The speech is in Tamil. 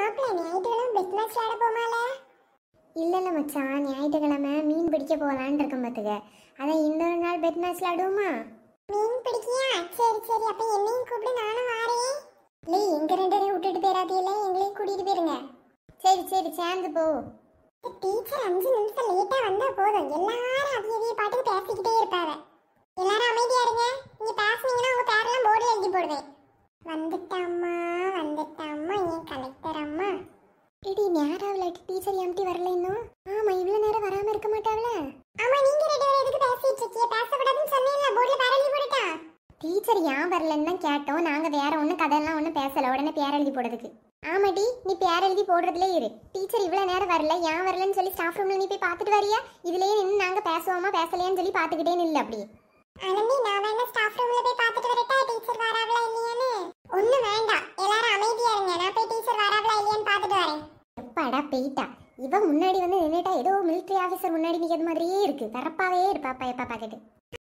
மாப்பிள்ள ஞாயிற்றுக்கிழமை பெஸ்ட் மேட்ச் விளையாட போமால இல்லை மச்சான் ஞாயிற்றுக்கிழமை மீன் பிடிக்க போகலான்னு இருக்கேன் பார்த்துக்க அதான் இன்னொரு நாள் பெட் மேட்ச் விளையாடுவோமா மீன் பிடிக்கியா சரி சரி அப்போ என்னையும் கூப்பிட்டு நானும் வாரேன் இல்லை எங்க ரெண்டு விட்டுட்டு போயிடாதீங்களே எங்களையும் கூட்டிகிட்டு போயிருங்க சரி சரி சேர்ந்து போ டீச்சர் அஞ்சு நிமிஷம் லேட்டா வந்தா போதும் எல்லாரும் அதிக அதிக பாட்டுக்கு பேசிக்கிட்டே இருப்பாரு எல்லாரும் அமைதியா இருங்க நீங்க பேசுனீங்கன்னா உங்க பேரெல்லாம் போர்டில் எழுதி போடுவேன் வந்துட்டான் கலெக்டர் அம்மா இடி நேராவில டீச்சர் எம்டி வரல இன்னும் ஆமா இவ்வளவு நேரம் வராம இருக்க மாட்டாவல ஆமா நீங்க ரெண்டு பேரும் எதுக்கு பேசிட்டு இருக்கீங்க பேசக்கூடாதுன்னு சொன்னீங்க போர்டுல பேர் எழுதி போடுட்டா டீச்சர் ஏன் வரலன்னு தான் கேட்டோம் நாங்க வேற ஒன்னும் கதையெல்லாம் ஒன்றும் பேசல உடனே பேர் எழுதி போடுறதுக்கு ஆமாடி நீ பேர் எழுதி போடுறதுல இரு டீச்சர் இவ்வளவு நேரம் வரல ஏன் வரலன்னு சொல்லி ஸ்டாஃப் ரூம்ல நீ போய் பார்த்துட்டு வரியா இதுலயே நின்று நாங்க பேசுவோமா பேசலையான்னு சொல்லி பார்த்துக்கிட்டே நில்ல அப்படியே அனந்தி நான் வேணா ஸ்டாஃப் ரூம்ல அடா பெயிட்டா இவன் முன்னாடி வந்து நின்றுட்டா ஏதோ மிலிட்ரி ஆஃபீஸர் முன்னாடி நிற்கிற மாதிரியே இருக்குது பரப்பாவே இருப்பாப்பா எப்பா பாக்கெட்டு